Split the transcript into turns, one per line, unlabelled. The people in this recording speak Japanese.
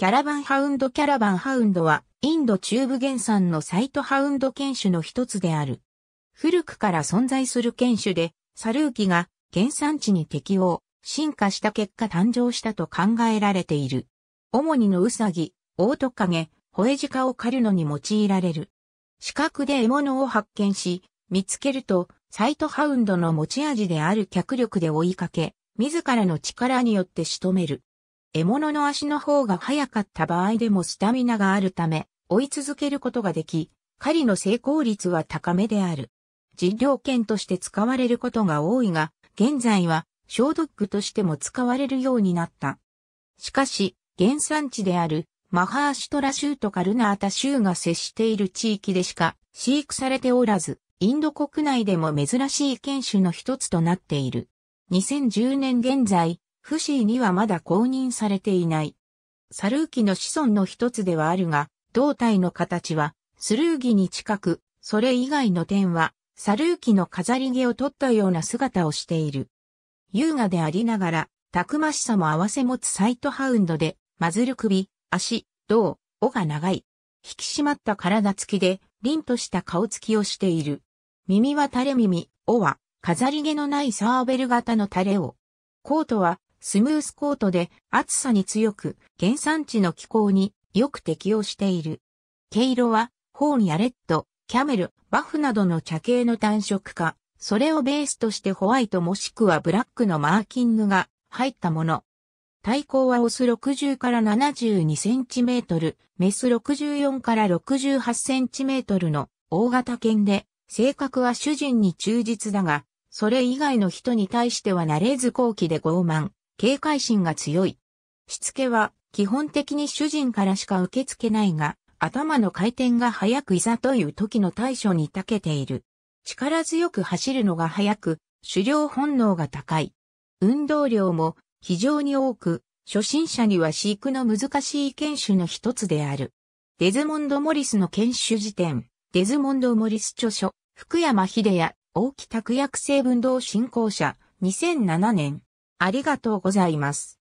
キャラバンハウンドキャラバンハウンドは、インド中部原産のサイトハウンド犬種の一つである。古くから存在する犬種で、サルーキが原産地に適応、進化した結果誕生したと考えられている。主にのウサギ、オオトカゲ、ホエジカを狩るのに用いられる。視覚で獲物を発見し、見つけると、サイトハウンドの持ち味である脚力で追いかけ、自らの力によって仕留める。獲物の足の方が速かった場合でもスタミナがあるため、追い続けることができ、狩りの成功率は高めである。実猟犬として使われることが多いが、現在は消ドッグとしても使われるようになった。しかし、原産地であるマハーシトラ州とカルナータ州が接している地域でしか飼育されておらず、インド国内でも珍しい犬種の一つとなっている。2010年現在、フシーにはまだ公認されていない。サルーキの子孫の一つではあるが、胴体の形はスルーギに近く、それ以外の点は、サルーキの飾り毛を取ったような姿をしている。優雅でありながら、たくましさも合わせ持つサイトハウンドで、マズル首、足、胴、尾が長い。引き締まった体つきで、凛とした顔つきをしている。耳は垂れ耳、尾は、飾り毛のないサーベル型の垂れ尾。コートは、スムースコートで暑さに強く、原産地の気候によく適応している。毛色は、ホーンやレッド、キャメル、バフなどの茶系の単色か、それをベースとしてホワイトもしくはブラックのマーキングが入ったもの。体高はオス60から72センチメートル、メス64から68センチメートルの大型犬で、性格は主人に忠実だが、それ以外の人に対しては慣れず好奇で傲慢、警戒心が強い。しつけは基本的に主人からしか受け付けないが、頭の回転が速くいざという時の対処に長けている。力強く走るのが速く、狩猟本能が高い。運動量も非常に多く、初心者には飼育の難しい犬種の一つである。デズモンド・モリスの犬種辞典、デズモンド・モリス著書、福山秀也、大木拓役成運動振興者、2007年。ありがとうございます。